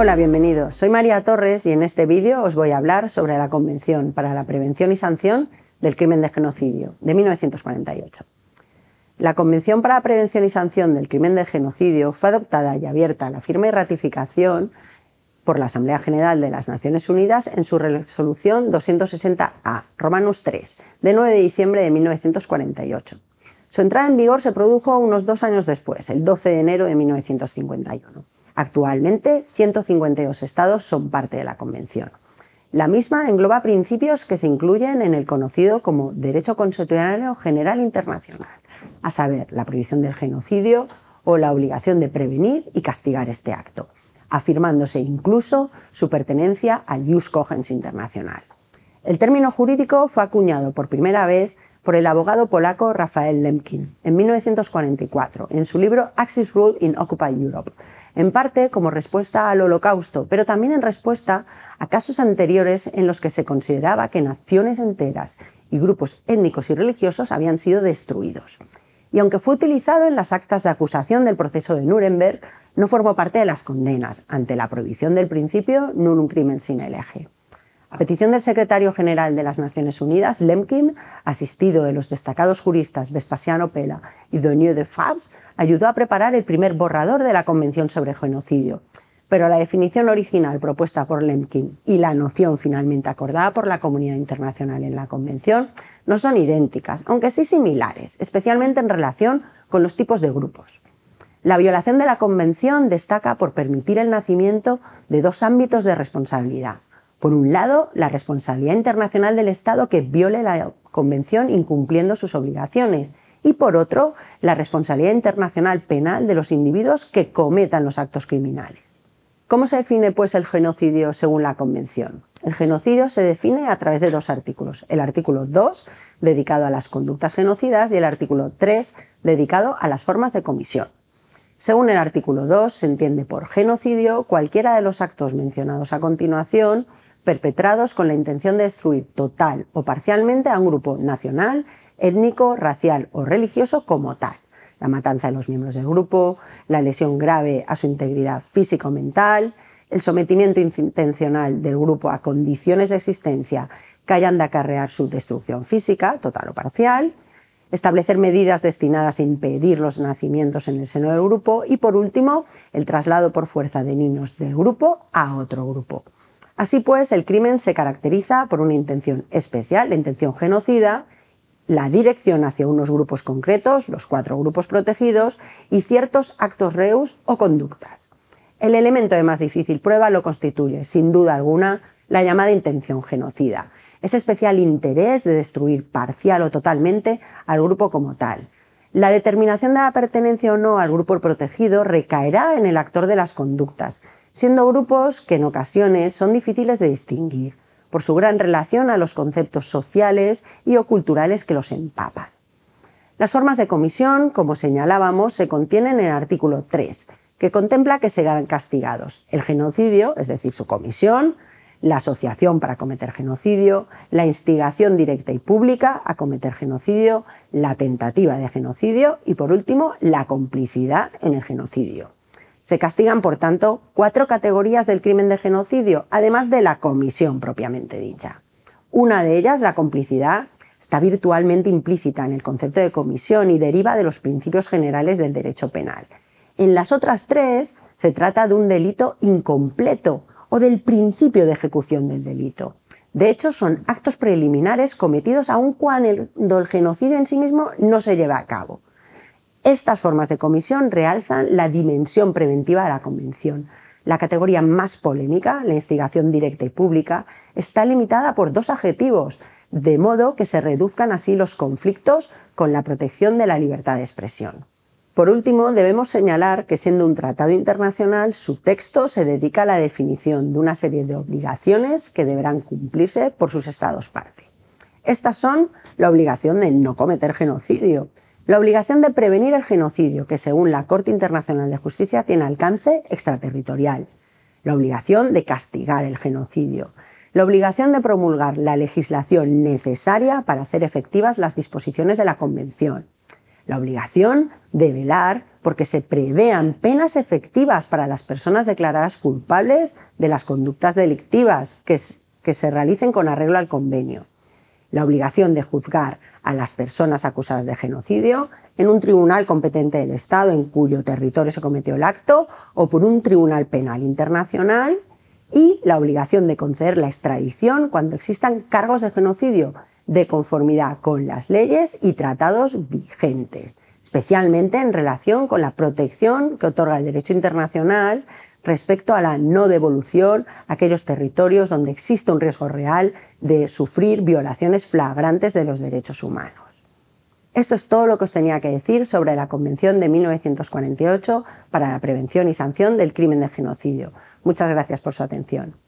Hola, bienvenidos. Soy María Torres y en este vídeo os voy a hablar sobre la Convención para la Prevención y Sanción del Crimen de Genocidio de 1948. La Convención para la Prevención y Sanción del Crimen de Genocidio fue adoptada y abierta a la firma y ratificación por la Asamblea General de las Naciones Unidas en su resolución 260A, Romanos 3, de 9 de diciembre de 1948. Su entrada en vigor se produjo unos dos años después, el 12 de enero de 1951. Actualmente, 152 estados son parte de la Convención. La misma engloba principios que se incluyen en el conocido como Derecho Constitucional General Internacional, a saber, la prohibición del genocidio o la obligación de prevenir y castigar este acto, afirmándose incluso su pertenencia al Jus Cogens Internacional. El término jurídico fue acuñado por primera vez por el abogado polaco Rafael Lemkin en 1944 en su libro Axis Rule in Occupied Europe, en parte como respuesta al holocausto, pero también en respuesta a casos anteriores en los que se consideraba que naciones enteras y grupos étnicos y religiosos habían sido destruidos. Y aunque fue utilizado en las actas de acusación del proceso de Nuremberg, no formó parte de las condenas ante la prohibición del principio un crimen sin el eje. A petición del secretario general de las Naciones Unidas, Lemkin, asistido de los destacados juristas Vespasiano Pela y Donieu de Fabs, ayudó a preparar el primer borrador de la Convención sobre Genocidio. Pero la definición original propuesta por Lemkin y la noción finalmente acordada por la comunidad internacional en la Convención no son idénticas, aunque sí similares, especialmente en relación con los tipos de grupos. La violación de la Convención destaca por permitir el nacimiento de dos ámbitos de responsabilidad por un lado, la responsabilidad internacional del Estado que viole la Convención incumpliendo sus obligaciones y por otro, la responsabilidad internacional penal de los individuos que cometan los actos criminales. ¿Cómo se define pues el genocidio según la Convención? El genocidio se define a través de dos artículos, el artículo 2 dedicado a las conductas genocidas y el artículo 3 dedicado a las formas de comisión. Según el artículo 2 se entiende por genocidio cualquiera de los actos mencionados a continuación perpetrados con la intención de destruir total o parcialmente a un grupo nacional, étnico, racial o religioso como tal. La matanza de los miembros del grupo, la lesión grave a su integridad física o mental, el sometimiento intencional del grupo a condiciones de existencia que hayan de acarrear su destrucción física, total o parcial, establecer medidas destinadas a impedir los nacimientos en el seno del grupo y, por último, el traslado por fuerza de niños del grupo a otro grupo. Así pues, el crimen se caracteriza por una intención especial, la intención genocida, la dirección hacia unos grupos concretos, los cuatro grupos protegidos, y ciertos actos reus o conductas. El elemento de más difícil prueba lo constituye, sin duda alguna, la llamada intención genocida, ese especial interés de destruir parcial o totalmente al grupo como tal. La determinación de la pertenencia o no al grupo protegido recaerá en el actor de las conductas, siendo grupos que en ocasiones son difíciles de distinguir por su gran relación a los conceptos sociales y o culturales que los empapan. Las formas de comisión, como señalábamos, se contienen en el artículo 3, que contempla que serán castigados el genocidio, es decir, su comisión, la asociación para cometer genocidio, la instigación directa y pública a cometer genocidio, la tentativa de genocidio y, por último, la complicidad en el genocidio. Se castigan, por tanto, cuatro categorías del crimen de genocidio, además de la comisión propiamente dicha. Una de ellas, la complicidad, está virtualmente implícita en el concepto de comisión y deriva de los principios generales del derecho penal. En las otras tres se trata de un delito incompleto o del principio de ejecución del delito. De hecho, son actos preliminares cometidos aun cuando el genocidio en sí mismo no se lleva a cabo. Estas formas de comisión realzan la dimensión preventiva de la Convención. La categoría más polémica, la instigación directa y pública, está limitada por dos adjetivos, de modo que se reduzcan así los conflictos con la protección de la libertad de expresión. Por último, debemos señalar que siendo un tratado internacional, su texto se dedica a la definición de una serie de obligaciones que deberán cumplirse por sus estados parte. Estas son la obligación de no cometer genocidio, la obligación de prevenir el genocidio, que según la Corte Internacional de Justicia tiene alcance extraterritorial, la obligación de castigar el genocidio, la obligación de promulgar la legislación necesaria para hacer efectivas las disposiciones de la Convención, la obligación de velar porque se prevean penas efectivas para las personas declaradas culpables de las conductas delictivas que, se realicen con arreglo al convenio la obligación de juzgar a las personas acusadas de genocidio en un tribunal competente del Estado en cuyo territorio se cometió el acto o por un tribunal penal internacional y la obligación de conceder la extradición cuando existan cargos de genocidio de conformidad con las leyes y tratados vigentes, especialmente en relación con la protección que otorga el derecho internacional respecto a la no devolución a aquellos territorios donde existe un riesgo real de sufrir violaciones flagrantes de los derechos humanos. Esto es todo lo que os tenía que decir sobre la Convención de 1948 para la prevención y sanción del crimen de genocidio. Muchas gracias por su atención.